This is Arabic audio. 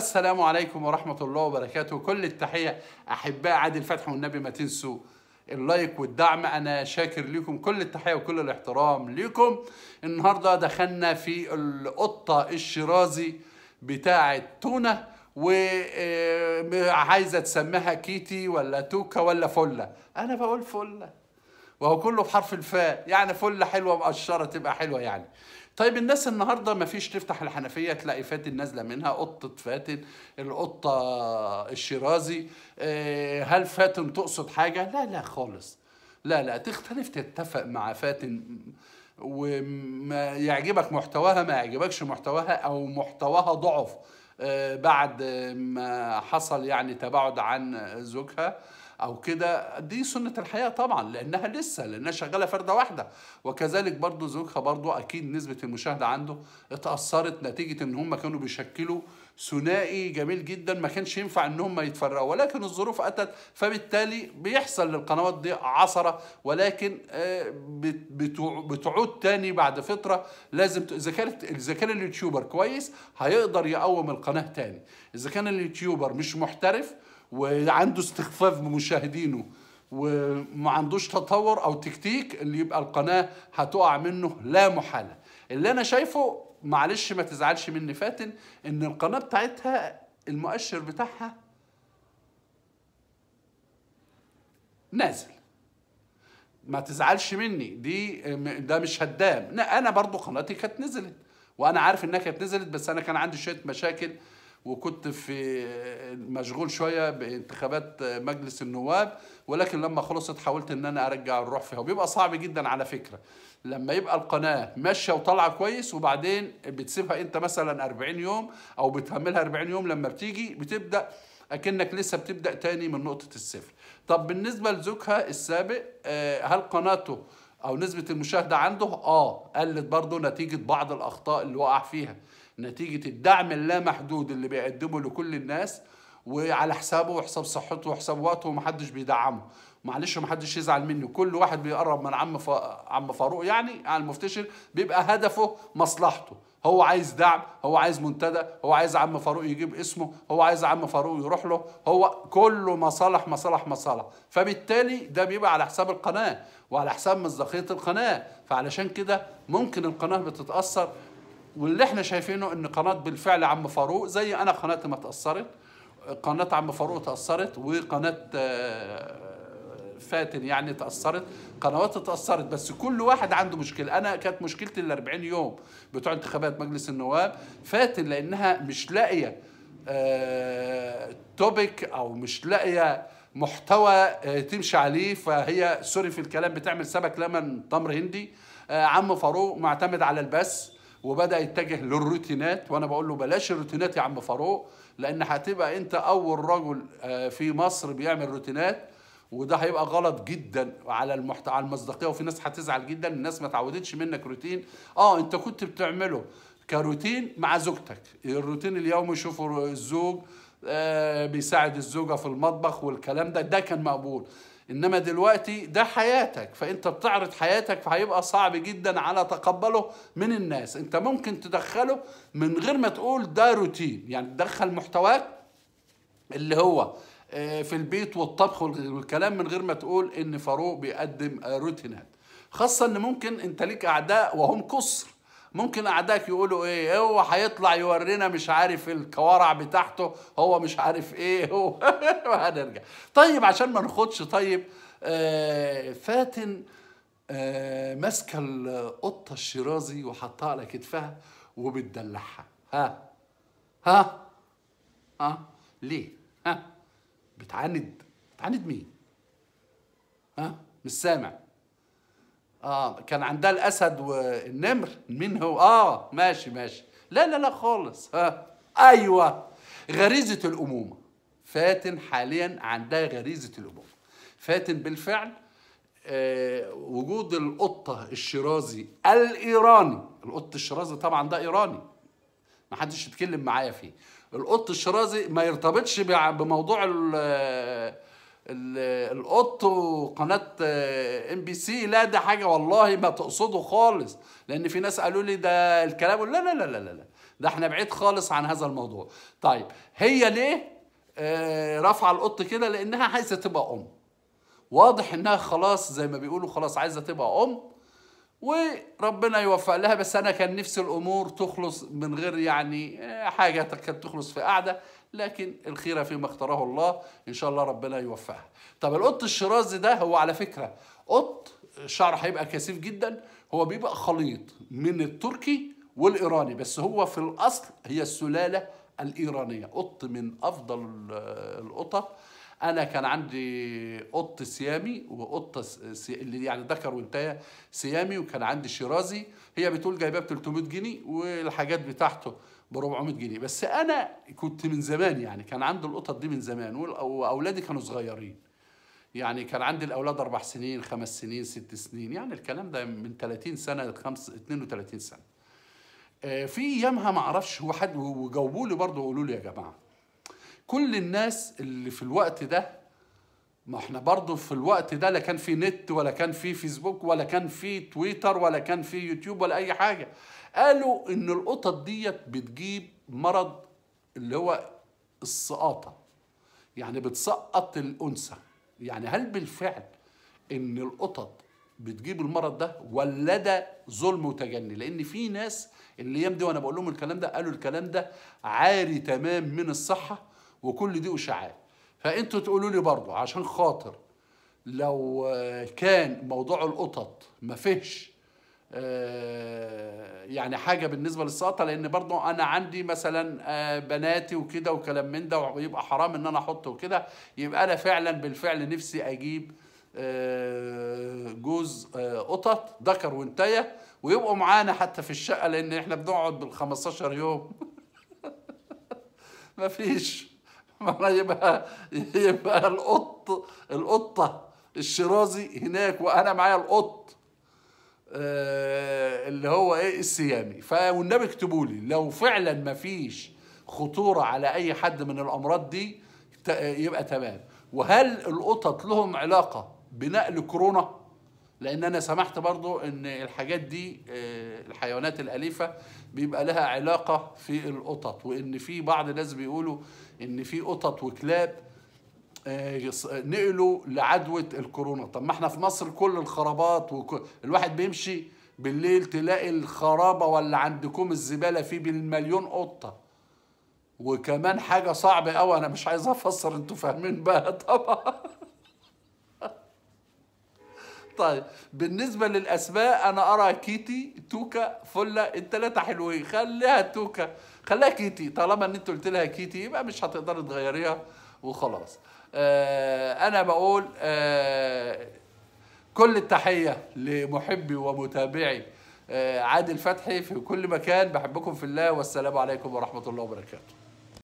السلام عليكم ورحمة الله وبركاته كل التحية أحباء عادل فتحي والنبي ما تنسوا اللايك والدعم أنا شاكر لكم كل التحية وكل الاحترام لكم النهاردة دخلنا في القطة الشرازي بتاعة تونة وعايزة آه، تسميها كيتي ولا توكا ولا فلة أنا بقول فلة وهو كله بحرف الفاء يعني فلة حلوة مقشرة تبقى حلوة يعني طيب الناس النهارده ما فيش تفتح الحنفيه تلاقي فاتن نازله منها قطه فاتن القطه الشيرازي آه، هل فاتن تقصد حاجه لا لا خالص لا لا تختلف تتفق مع فاتن وما يعجبك محتواها ما يعجبكش محتواها او محتواها ضعف آه، بعد ما حصل يعني تباعد عن زوجها او كده دي سنه الحياه طبعا لانها لسه لانها شغاله فرده واحده وكذلك برضو زوجها برضو اكيد نسبه المشاهده عنده اتاثرت نتيجه ان هم كانوا بيشكلوا ثنائي جميل جدا ما كانش ينفع ان هم يتفرقوا ولكن الظروف اتت فبالتالي بيحصل للقنوات دي عثره ولكن آه، بتعود تاني بعد فتره لازم اذا كانت اذا كان اليوتيوبر كويس هيقدر يقوم القناه تاني اذا كان اليوتيوبر مش محترف وعنده استخفاف بمشاهدينه وما عندوش تطور او تكتيك اللي يبقى القناه هتقع منه لا محاله اللي انا شايفه معلش ما تزعلش مني فاتن ان القناه بتاعتها المؤشر بتاعها نازل ما تزعلش مني دي ده مش هدام انا برضو قناتي كانت نزلت وانا عارف انها كانت نزلت بس انا كان عندي شويه مشاكل وكنت في مشغول شويه بانتخابات مجلس النواب ولكن لما خلصت حاولت ان انا ارجع الروح فيها وبيبقى صعب جدا على فكره لما يبقى القناه ماشيه وطالعه كويس وبعدين بتسيبها انت مثلا 40 يوم او بتهملها 40 يوم لما بتيجي بتبدا اكنك لسه بتبدا تاني من نقطه الصفر طب بالنسبه لزوجها السابق آه، هل قناته او نسبه المشاهده عنده اه قلت برضه نتيجه بعض الاخطاء اللي وقع فيها نتيجة الدعم اللامحدود اللي بيقدمه لكل الناس وعلى حسابه وحساب صحته وحساب وقته ومحدش بيدعمه معلش ومحدش يزعل مني كل واحد بيقرب من عم ف... عم فاروق يعني على المفتشر بيبقى هدفه مصلحته هو عايز دعم هو عايز منتدى هو عايز عم فاروق يجيب اسمه هو عايز عم فاروق يروح له هو كله مصالح مصالح مصالح فبالتالي ده بيبقى على حساب القناه وعلى حساب مصداقيه القناه فعلشان كده ممكن القناه بتتاثر واللي احنا شايفينه ان قناه بالفعل عم فاروق زي انا قناتي ما اتاثرت قناه عم فاروق تاثرت وقناه آه، فاتن يعني تاثرت قنوات تاثرت بس كل واحد عنده مشكله انا كانت مشكلتي ال 40 يوم بتوع انتخابات مجلس النواب فاتن لانها مش لاقيه توبيك آه، او مش لاقيه محتوى آه، تمشي عليه فهي سوري في الكلام بتعمل سمك لمن تمر هندي عم فاروق معتمد على البث وبدا يتجه للروتينات وانا بقول له بلاش الروتينات يا عم فاروق لان هتبقى انت اول رجل آه، في مصر بيعمل روتينات وده هيبقى غلط جدا على المحت... على المصداقيه وفي ناس هتزعل جدا الناس ما اتعودتش منك روتين اه انت كنت بتعمله كروتين مع زوجتك الروتين اليومي شوفوا الزوج آه بيساعد الزوجه في المطبخ والكلام ده ده كان مقبول انما دلوقتي ده حياتك فانت بتعرض حياتك فهيبقى صعب جدا على تقبله من الناس انت ممكن تدخله من غير ما تقول ده روتين يعني تدخل محتواك اللي هو آه، في البيت والطبخ والكلام من غير ما تقول ان فاروق بيقدم روتينات خاصه ان ممكن انت ليك اعداء وهم كسر ممكن اعدائك يقولوا ايه هو هيطلع يورينا مش عارف الكوارع بتاعته هو مش عارف ايه وهنرجع طيب عشان ما ناخدش طيب آه، فاتن آه، ماسكه القطه الشيرازي وحطها على كتفها وبتدلعها ها ها ها ليه ها بتعاند بتعاند مين ها مش سامع اه كان عندها الاسد والنمر مين هو اه ماشي ماشي لا لا لا خالص ها ايوه غريزه الامومه فاتن حاليا عندها غريزه الامومه فاتن بالفعل آه وجود القطه الشيرازي الايراني القط الشيرازي طبعا ده ايراني ما حدش يتكلم معايا فيه القط الشيرازي ما يرتبطش بموضوع ال القط وقناه ام بي سي لا ده حاجه والله ما تقصده خالص لان في ناس قالوا لي ده الكلام لا لا لا لا لا ده احنا بعيد خالص عن هذا الموضوع طيب هي ليه رفع آه، رافعه القط كده لانها عايزه تبقى ام واضح انها خلاص زي ما بيقولوا خلاص عايزه تبقى ام وربنا يوفق لها بس انا كان نفسي الامور تخلص من غير يعني آه، حاجه كانت تخلص في قاعدة لكن الخيرة فيما اختاره الله إن شاء الله ربنا يوفقها طب القط الشرازي ده هو على فكرة قط شعره هيبقى كثيف جدا هو بيبقى خليط من التركي والإيراني بس هو في الأصل هي السلالة الإيرانية قط من أفضل القطط انا كان عندي قط سيامي وقطه سي... اللي يعني ذكر وانتهى سيامي وكان عندي شيرازي هي بتقول جايباه ب 300 جنيه والحاجات بتاعته ب 400 جنيه بس انا كنت من زمان يعني كان عندي القطط دي من زمان واولادي كانوا صغيرين يعني كان عندي الاولاد اربع سنين خمس سنين ست سنين يعني الكلام ده من 30 سنه ل 32 سنه آه، في ايامها ما اعرفش هو حد وجاوبوا لي برضه وقولوا لي يا جماعه كل الناس اللي في الوقت ده ما احنا برضه في الوقت ده لا كان في نت ولا كان في فيسبوك ولا كان في تويتر ولا كان في يوتيوب ولا اي حاجه قالوا ان القطط ديت بتجيب مرض اللي هو السقاطه يعني بتسقط الانثى يعني هل بالفعل ان القطط بتجيب المرض ده ولا ده ظلم وتجني لان في ناس الايام دي وانا بقول لهم الكلام ده قالوا الكلام ده عاري تمام من الصحه وكل دي اشاعات فانتوا تقولوا لي برضه عشان خاطر لو كان موضوع القطط ما فيهش آه، يعني حاجه بالنسبه للسقطه لان برضو انا عندي مثلا آه، بناتي وكده وكلام من ده ويبقى حرام ان انا احط وكده يبقى انا فعلا بالفعل نفسي اجيب آه، جوز قطط ذكر وانتيه ويبقوا معانا حتى في الشقه لان احنا بنقعد بال 15 يوم مفيش ما يبقى يبقى القط القطه الشرازي هناك وانا معايا القط آه، اللي هو ايه السيامي فوالنبي اكتبوا لي لو فعلا ما فيش خطوره على اي حد من الامراض دي يبقى تمام وهل القطط لهم علاقه بنقل كورونا لان انا سمحت برضو ان الحاجات دي آه، الحيوانات الاليفه بيبقى لها علاقه في القطط وان في بعض الناس بيقولوا ان في قطط وكلاب آه، آه، نقلوا لعدوى الكورونا طب ما احنا في مصر كل الخرابات وكل الواحد بيمشي بالليل تلاقي الخرابه ولا عندكم الزباله فيه بالمليون قطه وكمان حاجه صعبه قوي انا مش عايز افسر انتوا فاهمين بقى طبعا طيب بالنسبه للاسماء انا ارى كيتي توكا فلا الثلاثه حلوين خليها توكا خليها كيتي طالما ان انت قلت لها كيتي يبقى مش هتقدري تغيريها وخلاص آه، أنا بقول آه، كل التحية لمحبي ومتابعي آه، عادل فتحي في كل مكان بحبكم في الله والسلام عليكم ورحمة الله وبركاته